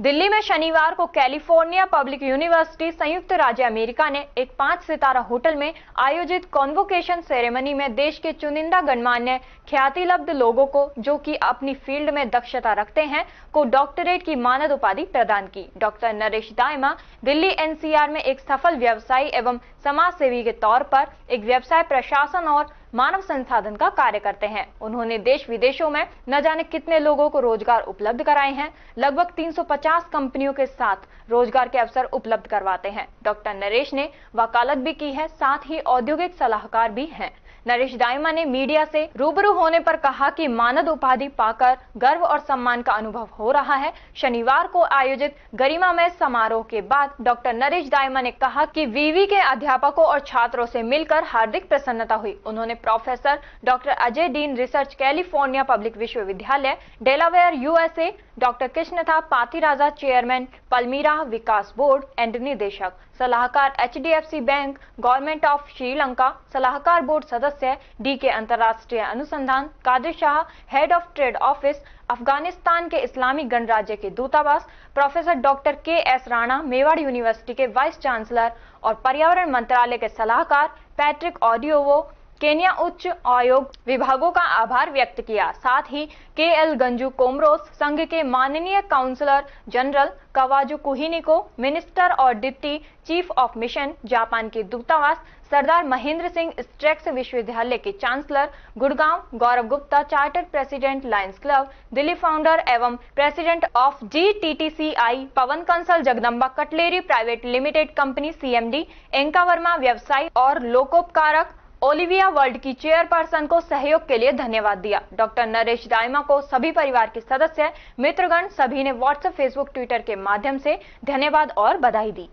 दिल्ली में शनिवार को कैलिफोर्निया पब्लिक यूनिवर्सिटी संयुक्त राज्य अमेरिका ने एक पांच सितारा होटल में आयोजित कॉन्वोकेशन सेरेमनी में देश के चुनिंदा गणमान्य ख्यातिलब्ध लोगों को जो कि अपनी फील्ड में दक्षता रखते हैं को डॉक्टरेट की मानद उपाधि प्रदान की डॉक्टर नरेश दायमा दिल्ली एनसीआर में एक सफल व्यवसायी एवं समाज सेवी के तौर पर एक व्यवसाय प्रशासन और मानव संसाधन का कार्य करते हैं उन्होंने देश विदेशों में न जाने कितने लोगों को रोजगार उपलब्ध कराए हैं लगभग 350 कंपनियों के साथ रोजगार के अवसर उपलब्ध करवाते हैं डॉक्टर नरेश ने वकालत भी की है साथ ही औद्योगिक सलाहकार भी हैं नरेश दाइमा ने मीडिया से रूबरू होने पर कहा कि मानद उपाधि पाकर गर्व और सम्मान का अनुभव हो रहा है शनिवार को आयोजित गरिमामय समारोह के बाद डॉक्टर नरेश दाइमा ने कहा कि वीवी के अध्यापकों और छात्रों से मिलकर हार्दिक प्रसन्नता हुई उन्होंने professor doctor Ajay dean research California public विश्वविद्यालय Delaware USA doctor Krishnatha Pathiraja chairman Palmyra विकास बोर्ड एंड निदेशक सलाहकार H bank government of Sri Lanka सलाहकार बोर्ड सदस्य सदस्य डी के अंतर्राष्ट्रीय अनुसंधान Qadir Shah head of trade office Afghanistan के इस्लामी गणराज्य के दूतावास professor doctor K S Rana Mewar university के वाइस चांसलर और पर्यावरण मंत्रालय के सलाहकार पैट्रिक ऑडियोवो केन्या उच्च आयोग विभागों का आभार व्यक्त किया साथ ही के एल गंजू कोमरोस संघ के माननीय काउंसलर जनरल कवाजू कुहिनी को मिनिस्टर और deputy chief of mission Japan के दूतावास सरदार महेंद्र सिंह स्ट्रेक्स विश्वविद्यालय के chancellor Gurgaon Gaurav Gupta charter president Lions club Delhi founder एवं president of GTTCI Pawan Kansal Jagdamba cutlery private limited company CMD एंका वर्मा व्यवसायी और लोकोपकारक ओलिविया वर्ल्ड की चेयरपर्सन को सहयोग के लिए धन्यवाद दिया डॉक्टर नरेश दायमा को सभी परिवार के सदस्य मित्रगण सभी ने व्हाट्सएप फेसबुक ट्विटर के माध्यम से धन्यवाद और बधाई दी